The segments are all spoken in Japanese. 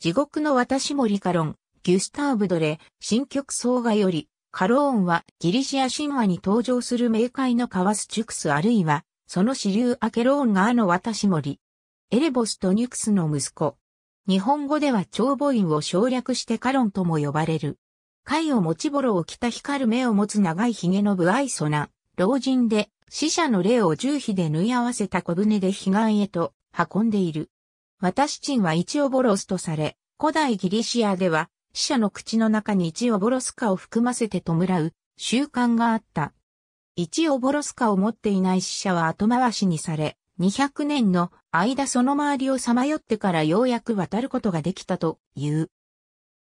地獄の私森カロン、ギュスターブ・ドレ、新曲総画より、カローンはギリシア神話に登場する冥界のカワスチュクスあるいは、その支流アケローンがあの私森。エレボスとニュクスの息子。日本語では長母院を省略してカロンとも呼ばれる。貝を持ちボロを着た光る目を持つ長い髭の不愛想な、老人で死者の霊を重皮で縫い合わせた小舟で彼岸へと運んでいる。私賃は一オボロスとされ、古代ギリシアでは、死者の口の中に一オボロスカを含ませて弔う習慣があった。一オボロスカを持っていない死者は後回しにされ、200年の間その周りをさまよってからようやく渡ることができたという。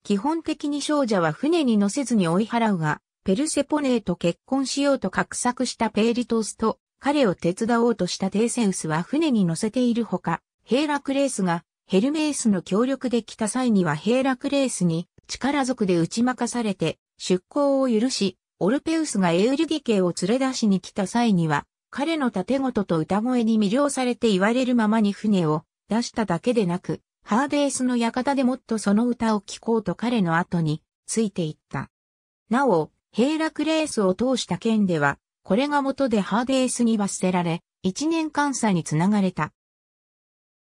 基本的に少女は船に乗せずに追い払うが、ペルセポネーと結婚しようと画策したペイリトースと、彼を手伝おうとしたテイセウスは船に乗せているほか、ヘーラクレースがヘルメースの協力で来た際にはヘーラクレースに力族で打ち負かされて出航を許し、オルペウスがエウリギィケを連れ出しに来た際には、彼の盾事と歌声に魅了されて言われるままに船を出しただけでなく、ハーデースの館でもっとその歌を聴こうと彼の後についていった。なお、ヘーラクレースを通した件では、これが元でハーデースに罰せられ、一年監査につながれた。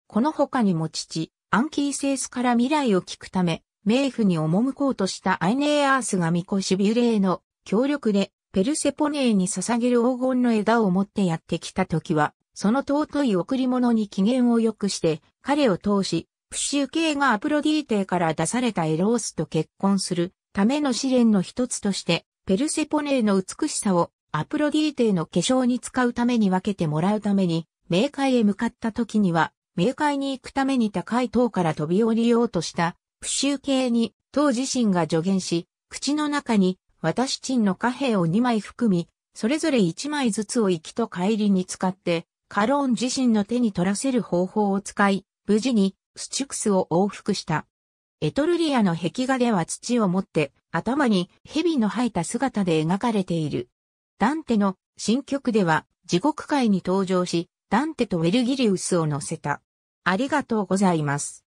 この他にも父、アンキーセースから未来を聞くため、冥府に赴こうとしたアイネーアースが巫女シビュレーの協力でペルセポネーに捧げる黄金の枝を持ってやってきた時は、その尊い贈り物に機嫌を良くして、彼を通し、プシュ系がアプロディーテから出されたエロースと結婚するための試練の一つとして、ペルセポネーの美しさをアプロディーテの化粧に使うために分けてもらうために、冥界へ向かった時には、冥界に行くために高い塔から飛び降りようとした、不周系に、塔自身が助言し、口の中に、私賃の貨幣を2枚含み、それぞれ1枚ずつを行きと帰りに使って、カローン自身の手に取らせる方法を使い、無事に、スチュクスを往復した。エトルリアの壁画では土を持って、頭に蛇の生えた姿で描かれている。ダンテの新曲では、地獄界に登場し、ダンテとウェルギリウスを乗せた。ありがとうございます。